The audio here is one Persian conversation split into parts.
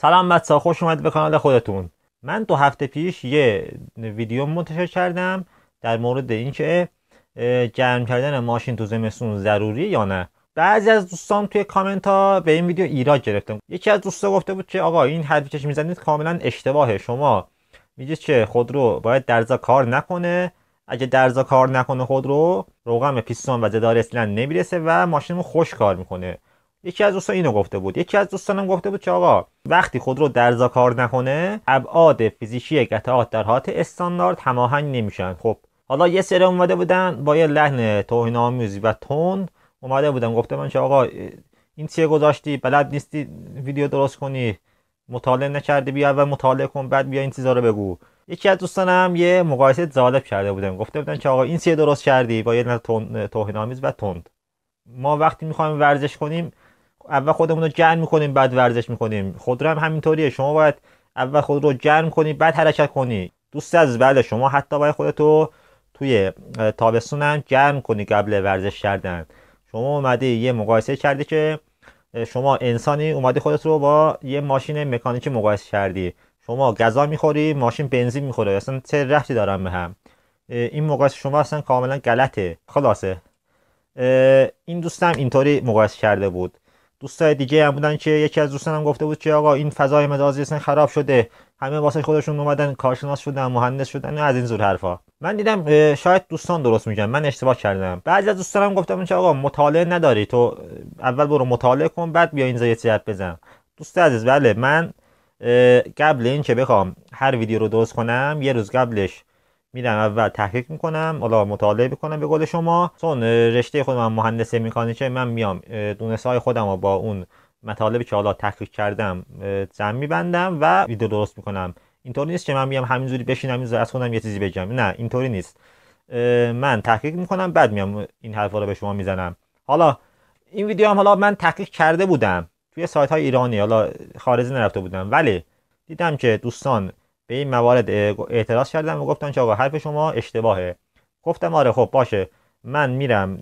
سلام بچه خوش اومد به کانال خودتون من دو هفته پیش یه ویدیو منتشر کردم در مورد اینکه گرم کردن ماشین تو زمستون ضروری یا نه بعضی از دوستان توی کامنت ها به این ویدیو ایراد گرفتن یکی از دوستان گفته بود که آقا این حرفی که میزنید کاملا اشتباهه شما میگید که خودرو باید درزا کار نکنه اگه درزا کار نکنه خودرو روغم پیستون و جدار اصلا نمیرسه و ماشین خوش کار میکنه یکی از دوستان اینو گفته بود یکی از دوستانم گفته بود که آقا وقتی خود رو درزا کار نکنه ابعاد فیزیکی قطعات در حالت استاندارد هماهنگ نمیشن خب حالا یه سری اومده بودن با یه لحن توهین آمیزی و تون اومده بودن گفته من که آقا این چیه گذاشتی بلد نیستی ویدیو درست کنی مطالعه نکردی بیا اول مطالعه کن بعد بیا این چیزا رو بگو یکی از دوستانم یه مقایسه جالب کرده بودن گفته بودن که آقا این سیه درست کردی با یه توهین آمیز و تند ما وقتی میخوایم ورزش کنیم اول خودمون رو جرم میکنیم بعد ورزش میکنیم رو هم همینطوریه شما باید اول خود رو جرم کنی بعد حرکت کنی دوست از بله شما حتی باید خودتو توی تابستون هم جرم کنی قبل ورزش کردن شما اومده یه مقایسه کردی که شما انسانی اومدی خودت رو با یه ماشین مکانیکی مقایسه کردی شما غذا میخوری ماشین بنزین میخوره اصلا چه رفتی دارن به هم این مقایسه شما اصلا کاملا غلطه خلاصه این دوستم اینطوری مقایسه کرده بود دوستای دیگه هم بودن که یکی از دوستانم گفته بود که آقا این فضای اصلا خراب شده همه واسه خودشون اومدن کارشناس شدن مهندس شدن از این زور حرفا من دیدم شاید دوستان درست میگن من اشتباه کردم بعضی از دوستانم گفتم که آقا مطالعه نداری تو اول برو مطالعه کن بعد بیا این یه بزن دوست عزیز بله من قبل این که بخوام هر ویدیو رو درست کنم یه روز قبلش میرم اول تحقیق میکنم حالا مطالعه میکنم به قول شما چون رشته خودم مهندس که من میام دونست های خودم رو با اون مطالبی که حالا تحقیق کردم جمع میبندم و ویدیو درست میکنم اینطوری نیست که من میام همینجوری بشینم اینجوری از خودم یه چیزی بگم نه اینطوری نیست من تحقیق میکنم بعد میام این حرفا رو به شما میزنم حالا این ویدیو هم حالا من تحقیق کرده بودم توی سایت های ایرانی حالا خارجی نرفته بودم ولی دیدم که دوستان به این موارد اعتراض کردم و گفتن که آقا حرف شما اشتباهه گفتم آره خب باشه من میرم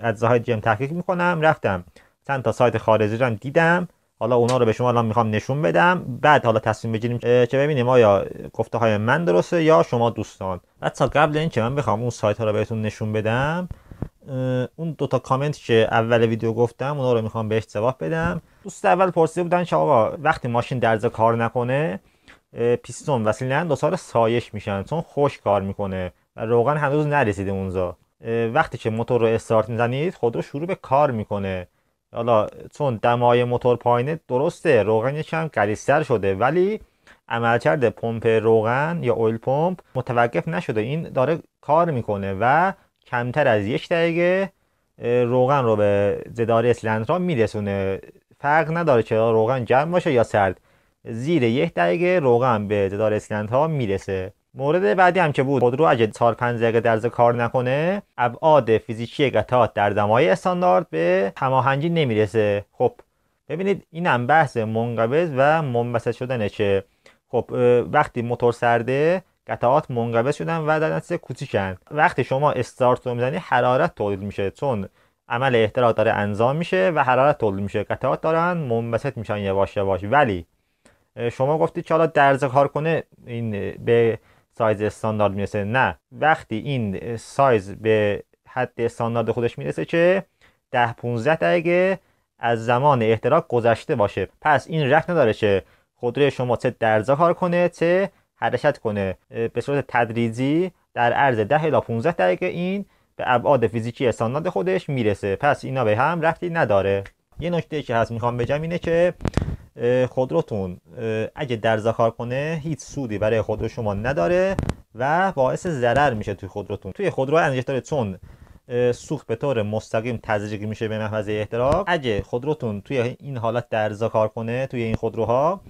از زهای جم تحقیق میکنم رفتم چند تا سایت خارجی رو دیدم حالا اونا رو به شما الان میخوام نشون بدم بعد حالا تصمیم بگیریم چه ببینیم آیا گفته های من درسته یا شما دوستان بعد تا قبل که من بخوام اون سایت ها رو بهتون نشون بدم اون دو تا کامنت که اول ویدیو گفتم اونا رو میخوام بهش جواب بدم دوست اول پرسیده بودن که آقا وقتی ماشین درز کار نکنه پیستون سیلندر دچار سایش میشن چون خوش کار میکنه و روغن هنوز نرسیده اونجا وقتی که موتور رو استارت میزنید رو شروع به کار میکنه حالا چون دمای موتور پایینه درسته روغن یکم گلیستر شده ولی عملکرد پمپ روغن یا اویل پمپ متوقف نشده این داره کار میکنه و کمتر از یک دقیقه روغن رو به زداره سیلندر را میرسونه فرق نداره که روغن گرم باشه یا سرد زیر یک دقیقه روغن به جدار اسکنت ها میرسه مورد بعدی هم که بود خودرو اگه 4 5 دقیقه درز کار نکنه ابعاد فیزیکی قطعات در دمای استاندارد به هماهنگی نمیرسه خب ببینید اینم بحث منقبض و منبسط شدنه که خب وقتی موتور سرده قطعات منقبض شدن و در نتیجه کوچیکن وقتی شما استارت رو میزنی حرارت تولید میشه چون عمل احتراق داره انجام میشه و حرارت تولید میشه قطعات دارن منبسط میشن یواش یواش ولی شما گفتید که حالا درزه کار کنه این به سایز استاندارد میرسه نه وقتی این سایز به حد استاندارد خودش میرسه که ده 15 دقیقه از زمان احتراق گذشته باشه پس این رفت نداره که خودروی شما چه درزه کار کنه چه حرکت کنه به صورت تدریجی در عرض 10 الی 15 دقیقه این به ابعاد فیزیکی استاندارد خودش میرسه پس اینا به هم رفتی نداره یه نکته که هست میخوام بگم اینه که خودروتون اگه در زخار کنه هیچ سودی برای خودرو شما نداره و باعث ضرر میشه توی خودروتون توی خودرو انجکتور چون سوخت به طور مستقیم تزریق میشه به محفظه احتراق اگه خودروتون توی این حالت درزا کار کنه توی این خودروها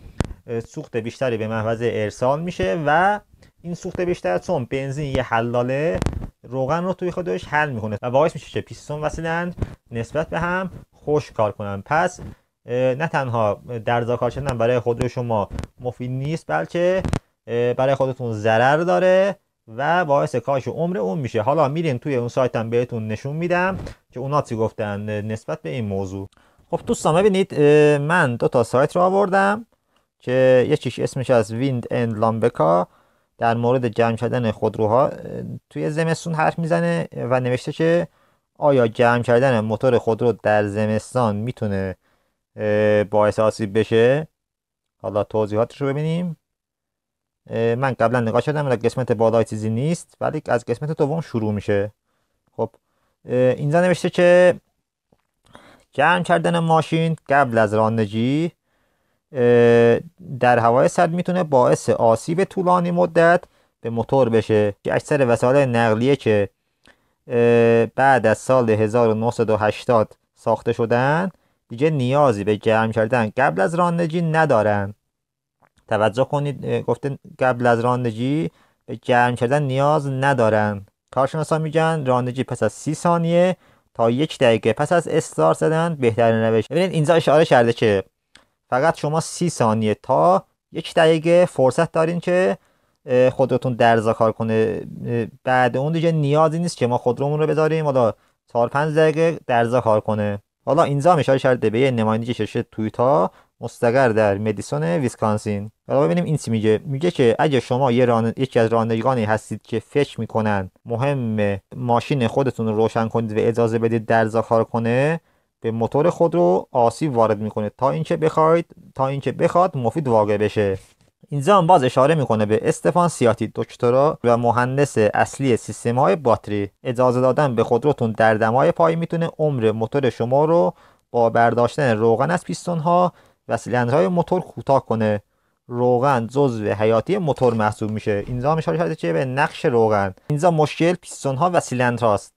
سوخت بیشتری به محفظه ارسال میشه و این سوخت بیشتر چون بنزین یه حلاله روغن رو توی خودش حل میکنه و باعث میشه که پیستون وصلند نسبت به هم خوش کار کنن پس نه تنها در کار شدن برای خود شما مفید نیست بلکه برای خودتون ضرر داره و باعث کاش عمر اون میشه حالا میرین توی اون سایت هم بهتون نشون میدم که اونا چی گفتن نسبت به این موضوع خب دوستان ببینید من دو تا سایت رو آوردم که یکیش اسمش از ویند اند لامبکا در مورد جمع شدن خودروها توی زمستون حرف میزنه و نوشته که آیا جمع کردن موتور خودرو در زمستان میتونه باعث آسیب بشه حالا توضیحاتش رو ببینیم من قبلا نگاه کردم قسمت بالای چیزی نیست ولی از قسمت دوم شروع میشه خب اینجا نوشته که جمع کردن ماشین قبل از رانندگی در هوای سرد میتونه باعث آسیب طولانی مدت به موتور بشه که اکثر وسایل نقلیه که بعد از سال 1980 ساخته شدن دیگه نیازی به گرم کردن قبل از راندجی ندارن توجه کنید گفته قبل از راندجی به گرم کردن نیاز ندارن کارشناسا میگن راندجی پس از سی ثانیه تا یک دقیقه پس از استارت زدن بهترین روش ببینید اینجا اشاره کرده که فقط شما 30 ثانیه تا یک دقیقه فرصت دارین که خودتون در کار کنه بعد اون دیگه نیازی نیست که ما خودرومون رو بذاریم حالا 4 5 دقیقه در کار کنه حالا اینجا اشاره شده به نماینده شرکت تویتا مستقر در مدیسون ویسکانسین حالا ببینیم این چی میگه میگه که اگه شما یه ران... یکی از رانندگانی هستید که فکر میکنن مهمه ماشین خودتون رو روشن کنید و اجازه بدید درزا کار کنه به موتور خود رو آسیب وارد میکنه تا اینکه بخواید تا اینکه بخواد مفید واقع بشه اینجا هم باز اشاره میکنه به استفان سیاتی دکترا و مهندس اصلی سیستم های باتری اجازه دادن به خودروتون در دمای پای میتونه عمر موتور شما رو با برداشتن روغن از پیستون ها و سیلندرهای موتور کوتاه کنه روغن جزو حیاتی موتور محسوب میشه اینجا هم اشاره شده به نقش روغن اینجا مشکل پیستون ها و هاست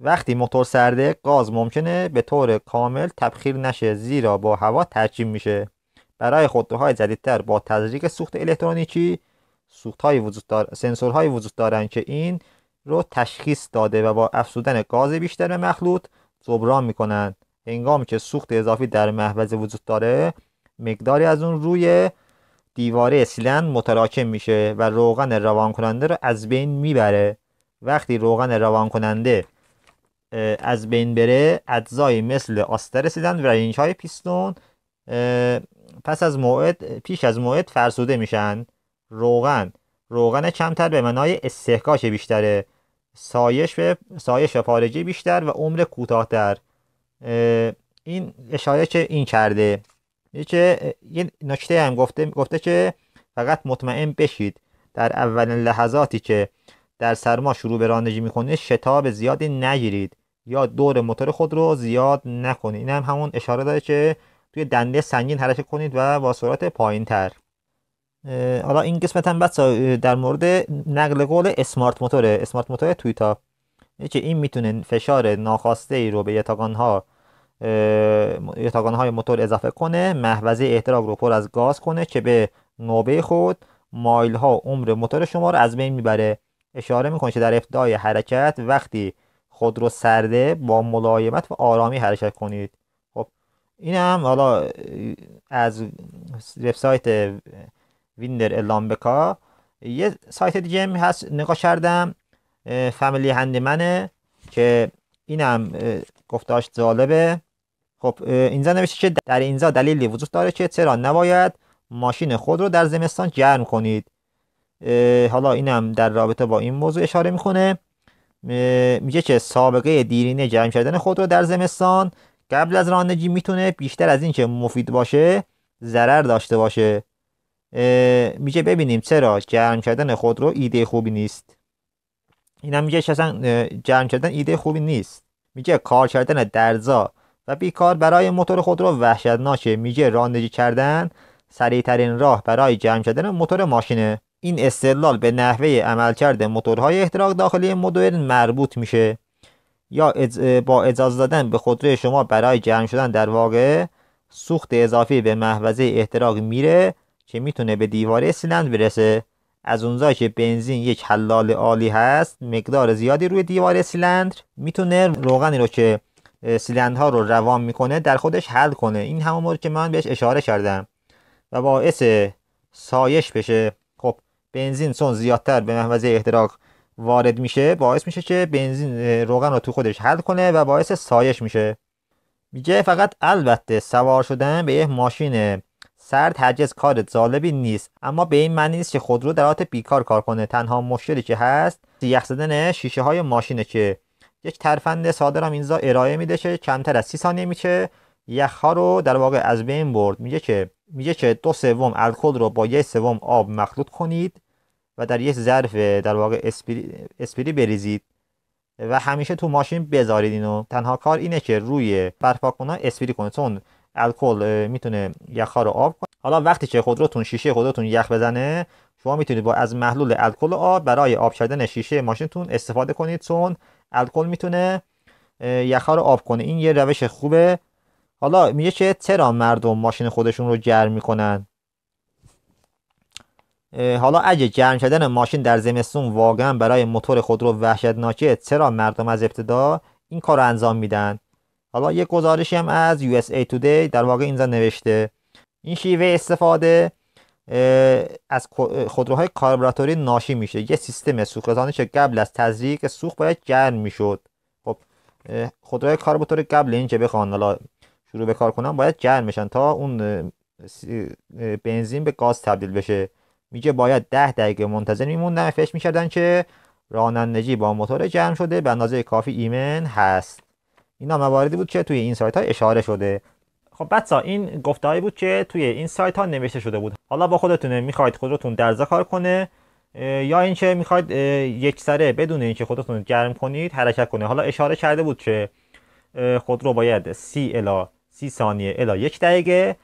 وقتی موتور سرده گاز ممکنه به طور کامل تبخیر نشه زیرا با هوا ترکیب میشه برای خودروهای جدیدتر با تزریق سوخت الکترونیکی سوخت های وجود دار... سنسورهایی وجود دارند که این رو تشخیص داده و با افزودن گاز بیشتر به مخلوط جبران میکنند هنگامی که سوخت اضافی در محفظه وجود داره مقداری از اون روی دیواره سیلند متراکم میشه و روغن روان کننده رو از بین میبره وقتی روغن روان کننده از بین بره اجزایی مثل آستر سیلند و رنج های پیستون پس از موعد پیش از موعد فرسوده میشن روغن روغن کمتر به منای استحکاش بیشتره سایش سایش و بیشتر و عمر کوتاهتر این اشاره که این کرده که یه نکته هم گفته گفته که فقط مطمئن بشید در اولین لحظاتی که در سرما شروع به رانندگی میکنید شتاب زیادی نگیرید یا دور موتور خود رو زیاد نکنید این هم همون اشاره داره که توی دنده سنگین حرکت کنید و با سرعت پایین تر حالا این قسمت هم در مورد نقل قول اسمارت موتور اسمارت موتور تویتا که یعنی این میتونه فشار ناخواسته ای رو به یتاگان ها یتاگان های موتور اضافه کنه محوزه احتراق رو پر از گاز کنه که به نوبه خود مایل ها عمر موتور شما رو از بین میبره اشاره میکنه که در ابتدای حرکت وقتی خود رو سرده با ملایمت و آرامی حرکت کنید این هم حالا از وبسایت ویندر الامبکا یه سایت دیگه می هست نگاه کردم فامیلی هند منه که اینم گفتاش جالبه خب اینجا نوشته که در اینجا دلیلی وجود داره که چرا نباید ماشین خود رو در زمستان گرم کنید حالا اینم در رابطه با این موضوع اشاره میکنه میگه که سابقه دیرینه گرم کردن خود رو در زمستان قبل از رانندگی میتونه بیشتر از اینکه مفید باشه ضرر داشته باشه میگه ببینیم چرا گرم کردن خودرو ایده خوبی نیست اینم میگه اصلا گرم کردن ایده خوبی نیست میگه کار کردن درزا و بیکار برای موتور خودرو وحشتناکه میگه رانندگی کردن سریعترین راه برای جمع کردن موتور ماشینه این استدلال به نحوه عملکرد موتورهای احتراق داخلی مدرن مربوط میشه یا با اجازه دادن به خودروی شما برای جمع شدن در واقع سوخت اضافی به محوظه احتراق میره که میتونه به دیواره سیلند برسه از اونجا که بنزین یک حلال عالی هست مقدار زیادی روی دیوار سیلندر میتونه روغنی رو که سیلندها رو روان میکنه در خودش حل کنه این همون مورد که من بهش اشاره کردم و باعث سایش بشه خب بنزین چون زیادتر به محفظه احتراق وارد میشه باعث میشه که بنزین روغن رو تو خودش حل کنه و باعث سایش میشه میگه فقط البته سوار شدن به یه ماشین سرد هرگز کار جالبی نیست اما به این معنی نیست که خودرو در حالت بیکار کار کنه تنها مشکلی که هست یخ زدن شیشه های ماشینه که یک ترفند ساده را ارائه میده که کمتر از سی ثانیه میشه یخ ها رو در واقع از بین برد میگه که میگه که دو سوم الکل رو با یک سوم آب مخلوط کنید و در یک ظرف در واقع اسپری, اسپری بریزید و همیشه تو ماشین بذارید اینو تنها کار اینه که روی پرپاکونا اسپری کنه چون الکل میتونه یخها رو آب کنه حالا وقتی که خودروتون شیشه خودتون یخ بزنه شما میتونید با از محلول الکل آب برای آب کردن شیشه ماشینتون استفاده کنید چون الکل میتونه یخها رو آب کنه این یه روش خوبه حالا میگه که چرا مردم ماشین خودشون رو گرم میکنن حالا اگه گرم شدن ماشین در زمستون واقعا برای موتور خودرو وحشتناکه چرا مردم از ابتدا این کار رو انجام میدن حالا یه گزارشی هم از USA Today در واقع اینجا نوشته این شیوه استفاده از خودروهای کاربراتوری ناشی میشه یه سیستم سوختانی که قبل از تزریق سوخت باید گرم میشد خب خودروهای کاربراتوری قبل اینکه بخوان حالا شروع به کار کنن باید گرم میشن تا اون بنزین به گاز تبدیل بشه میگه باید ده دقیقه منتظر میموندم فکر میکردن که رانندگی با موتور جمع شده به اندازه کافی ایمن هست اینا مواردی بود که توی این سایت ها اشاره شده خب بچا این گفتهایی بود که توی این سایت ها نوشته شده بود حالا با خودتونه میخواید خودتون درزا کار کنه یا اینکه میخواید یک سره بدون اینکه خودتون گرم کنید حرکت کنه حالا اشاره کرده بود که خود رو باید سی الا سی ثانیه الا یک دقیقه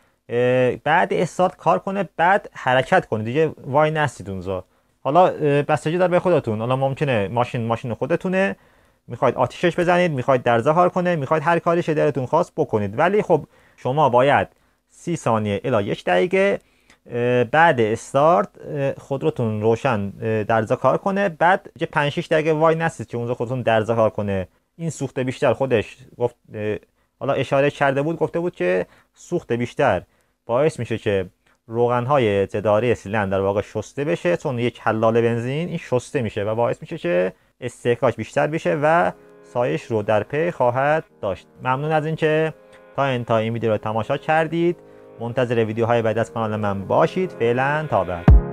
بعد استارت کار کنه بعد حرکت کنه دیگه وای نستید اونجا حالا بستگی داره به خودتون حالا ممکنه ماشین ماشین خودتونه میخواید آتیشش بزنید میخواید در زهار کنه میخواید هر کاری شدرتون خواست بکنید ولی خب شما باید سی ثانیه الا یک دقیقه بعد استارت خودروتون روشن در کار کنه بعد یه 5 6 دقیقه وای نستید که اونجا خودتون در کار کنه این سوخت بیشتر خودش گفت حالا اشاره کرده بود گفته بود که سوخت بیشتر باعث میشه که روغن های تداری سیلندر در واقع شسته بشه چون یک حلال بنزین این شسته میشه و باعث میشه که استحکاش بیشتر بشه و سایش رو در پی خواهد داشت ممنون از اینکه تا انتهای این ویدیو رو تماشا کردید منتظر ویدیوهای بعد از کانال من باشید فعلا تا بعد